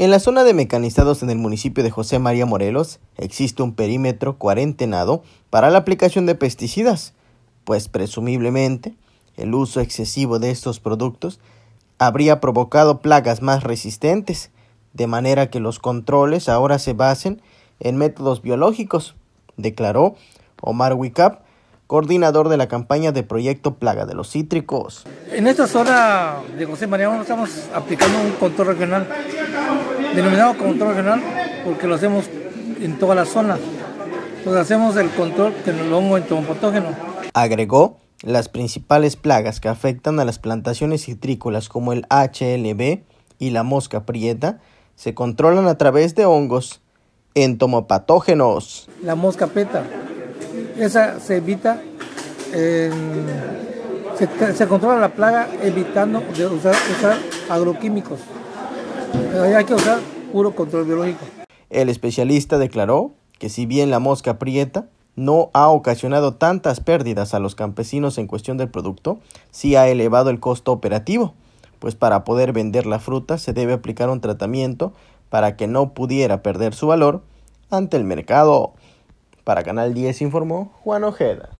En la zona de mecanizados en el municipio de José María Morelos existe un perímetro cuarentenado para la aplicación de pesticidas, pues presumiblemente el uso excesivo de estos productos habría provocado plagas más resistentes, de manera que los controles ahora se basen en métodos biológicos, declaró Omar Wicap, coordinador de la campaña de Proyecto Plaga de los Cítricos. En esta zona de José María estamos aplicando un control regional denominado control regional porque lo hacemos en toda la zona. Entonces hacemos el control del hongo entomopatógeno. Agregó las principales plagas que afectan a las plantaciones citrícolas como el HLB y la mosca prieta se controlan a través de hongos entomopatógenos. La mosca peta, esa se evita, se, controla la plaga evitando de usar agroquímicos hay que usar puro control biológico. El especialista declaró que si bien la mosca prieta no ha ocasionado tantas pérdidas a los campesinos en cuestión del producto, sí ha elevado el costo operativo, pues para poder vender la fruta se debe aplicar un tratamiento para que no pudiera perder su valor ante el mercado. Para Canal 10 informó Juan Ojeda.